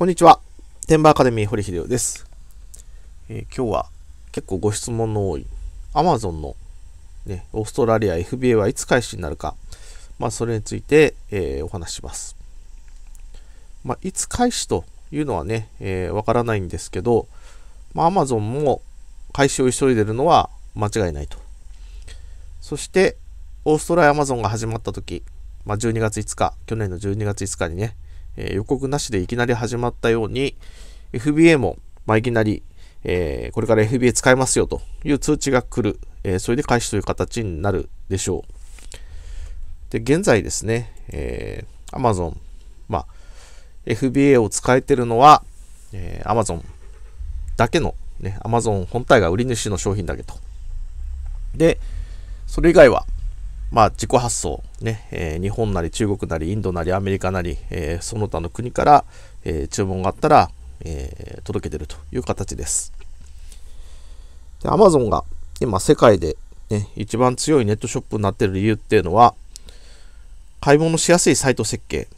こんにちは。テンバーアカデミー堀秀夫です、えー、今日は結構ご質問の多い Amazon の、ね、オーストラリア FBA はいつ開始になるか、まあ、それについて、えー、お話しします。まあ、いつ開始というのはね、わ、えー、からないんですけど、まあ、Amazon も開始を急いでるのは間違いないと。そして、オーストラリア Amazon が始まった時、まあ、12月5日、去年の12月5日にね、えー、予告なしでいきなり始まったように、FBA も、まあ、いきなり、えー、これから FBA 使えますよという通知が来る、えー、それで開始という形になるでしょう。で、現在ですね、えー、Amazon、まあ、FBA を使えてるのは、えー、Amazon だけの、ね、Amazon 本体が売り主の商品だけと。で、それ以外は、まあ、自己発想、ねえー、日本なり中国なりインドなりアメリカなり、えー、その他の国から、えー、注文があったら、え届けてるという形です。で、Amazon が今世界で、ね、一番強いネットショップになってる理由っていうのは、買い物しやすいサイト設計、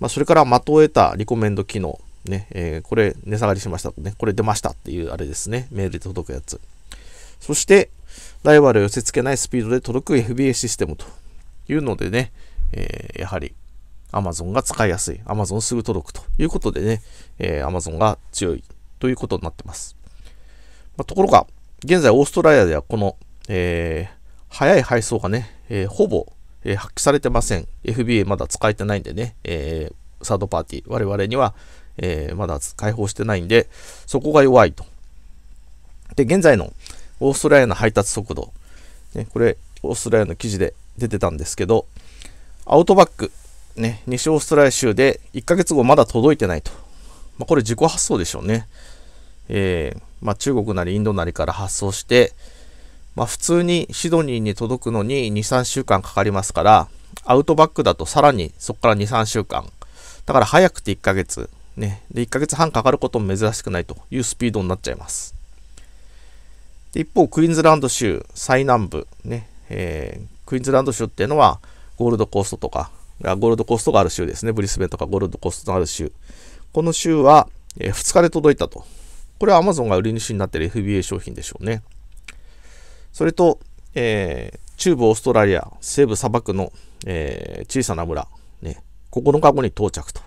まあ、それから的を得たリコメンド機能、ねえこれ値下がりしましたとね、これ出ましたっていうあれですね、メールで届くやつ。そして、ライバルを寄せ付けないスピードで届く FBA システムというのでね、えー、やはり Amazon が使いやすい。Amazon すぐ届くということでね、えー、Amazon が強いということになってます。まあ、ところが、現在オーストラリアではこの、えー、早い配送がね、えー、ほぼ、えー、発揮されてません。FBA まだ使えてないんでね、えー、サードパーティー、我々には、えー、まだ開放してないんで、そこが弱いと。で、現在のオーストラリアの配達速度、ね、これ、オーストラリアの記事で出てたんですけど、アウトバック、ね、西オーストラリア州で1ヶ月後まだ届いてないと。まあ、これ自己発送でしょうね。えー、まあ、中国なりインドなりから発送して、まあ、普通にシドニーに届くのに2、3週間かかりますから、アウトバックだとさらにそこから2、3週間。だから早くて1ヶ月。ね。で、1ヶ月半かかることも珍しくないというスピードになっちゃいます。で一方、クイーンズランド州最南部、ねえー、クイーンズランド州っていうのはゴールドコーストとか、ゴールドコーストがある州ですね、ブリスベンとかゴールドコーストのある州。この州は、えー、2日で届いたと。これはアマゾンが売り主になっている FBA 商品でしょうね。それと、えー、中部オーストラリア西部砂漠の、えー、小さな村、ね、9日後に到着と。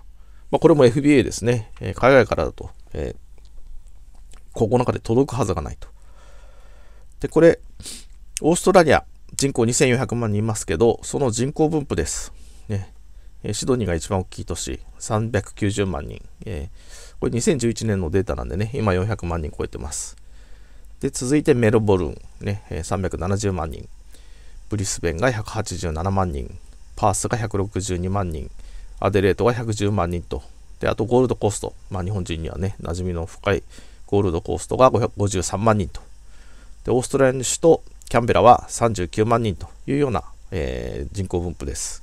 まあ、これも FBA ですね、えー、海外からだと、えー、9日で届くはずがないと。で、これ、オーストラリア、人口2400万人いますけど、その人口分布です。ね、えシドニーが一番大きい都市、390万人、えー、これ2011年のデータなんでね、今400万人超えてます。で、続いてメルボルン、ね、え370万人。ブリスベンが187万人。パースが162万人。アデレートが110万人と。で、あとゴールドコースト。まあ日本人にはね、馴染みの深いゴールドコーストが553万人と。で、オーストラリアの首都キャンベラは39万人というような、えー、人口分布です。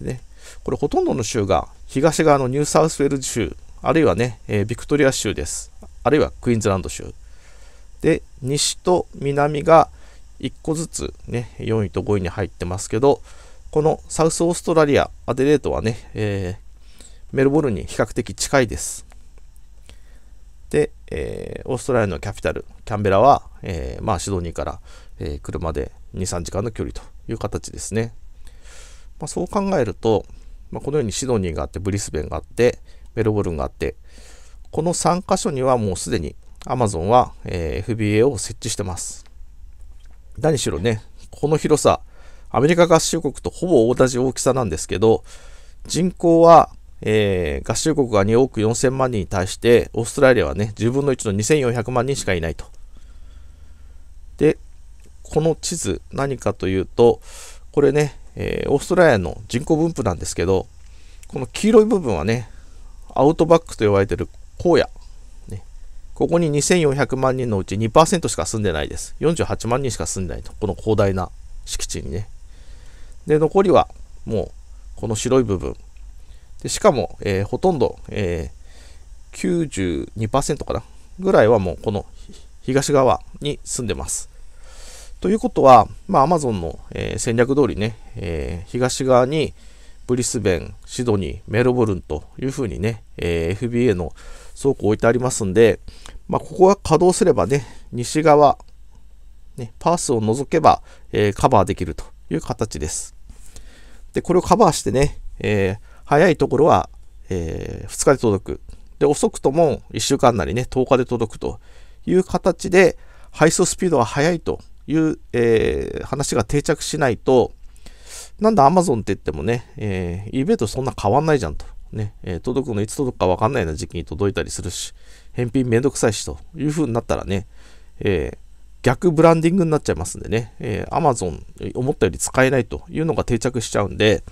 でね、これほとんどの州が東側のニューサウスウェルズ州、あるいはね、えー、ビクトリア州です。あるいはクイーンズランド州。で、西と南が1個ずつね、4位と5位に入ってますけど、このサウスオーストラリア、アデレートはね、えー、メルボルンに比較的近いです。で、えー、オーストラリアのキャピタル、キャンベラは、えー、まあ、シドニーから、えー、車で2、3時間の距離という形ですね。まあ、そう考えると、まあ、このようにシドニーがあって、ブリスベンがあって、メルボルンがあって、この3カ所にはもうすでに Amazon は、え FBA を設置してます。何しろね、この広さ、アメリカ合衆国とほぼ同じ大きさなんですけど、人口はえー、合衆国が2億4000万人に対して、オーストラリアはね、10分の1の2400万人しかいないと。で、この地図、何かというと、これね、えー、オーストラリアの人口分布なんですけど、この黄色い部分はね、アウトバックと呼ばれてる荒野。ね、ここに2400万人のうち2%しか住んでないです。48万人しか住んでないと。この広大な敷地にね。で、残りはもうこの白い部分。でしかも、えー、ほとんど、えー、92%かなぐらいはもうこの東側に住んでます。ということは、まマ Amazon の、えー、戦略通りね、えー、東側にブリスベン、シドニー、メルボルンというふうにね、えー、FBA の倉庫を置いてありますんで、まあ、ここが稼働すればね、西側、ね、パースを除けば、えー、カバーできるという形です。で、これをカバーしてね、えー、早いところは、えー、2日で届く。で、遅くとも1週間なりね、10日で届くという形で、配送スピードが速いという、えー、話が定着しないと、なんだ Amazon って言ってもね、えー、eBay とそんな変わんないじゃんと。ね、えー、届くのいつ届くか分かんないような時期に届いたりするし、返品めんどくさいしという風になったらね、えー、逆ブランディングになっちゃいますんでね、えー、Amazon 思ったより使えないというのが定着しちゃうんで、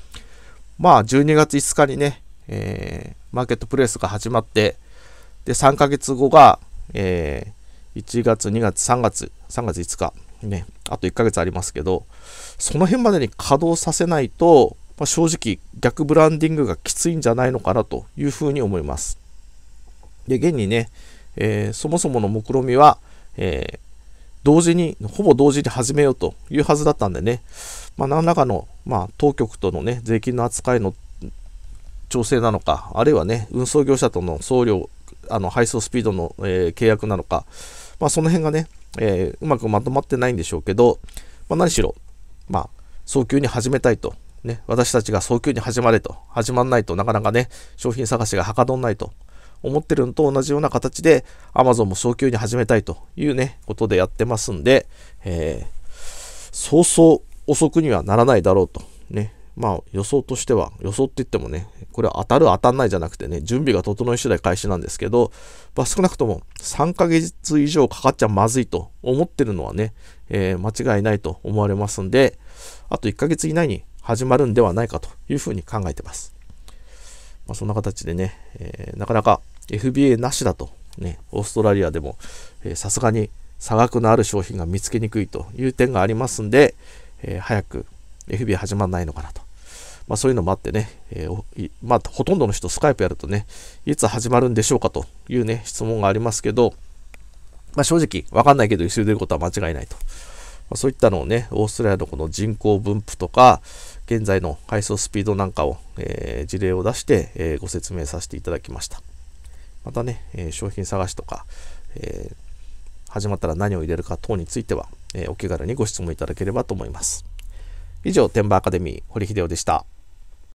まあ、12月5日にね、えー、マーケットプレイスが始まって、で、3ヶ月後が、えー、1月、2月、3月、3月5日、ね、あと1ヶ月ありますけど、その辺までに稼働させないと、まあ、正直逆ブランディングがきついんじゃないのかなというふうに思います。で、現にね、えー、そもそもの目論見みは、えー、同時に、ほぼ同時に始めようというはずだったんでね、まあ、何らかの、まあ、当局とのね、税金の扱いの調整なのか、あるいはね、運送業者との送料、あの配送スピードの、えー、契約なのか、まあ、その辺がね、えー、うまくまとまってないんでしょうけど、まあ、何しろ、まあ、早急に始めたいと、ね、私たちが早急に始まれと、始まんないとなかなかね、商品探しがはかどんないと思ってるのと同じような形で Amazon も早急に始めたいというね、ことでやってますんで、えー、そうそう遅くにはならないだろうと。ね。まあ予想としては、予想って言ってもね、これは当たる当たんないじゃなくてね、準備が整い次第開始なんですけど、まあ、少なくとも3ヶ月以上かかっちゃまずいと思ってるのはね、えー、間違いないと思われますんで、あと1ヶ月以内に始まるんではないかというふうに考えてます。まあ、そんな形でね、えー、なかなか FBA なしだと、ね、オーストラリアでもさすがに差額のある商品が見つけにくいという点がありますんで、えー、早く FBA 始まんないのかなと。まあそういうのもあってね、えー、まあほとんどの人スカイプやるとね、いつ始まるんでしょうかというね、質問がありますけど、まあ正直わかんないけど急いでることは間違いないと。まそういったのをね、オーストラリアのこの人口分布とか、現在の配送スピードなんかを、えー、事例を出して、えー、ご説明させていただきました。またね、えー、商品探しとか、え始まったら何を入れるか等については、えお気軽にご質問いただければと思います。以上、天馬アカデミー、堀秀夫でした。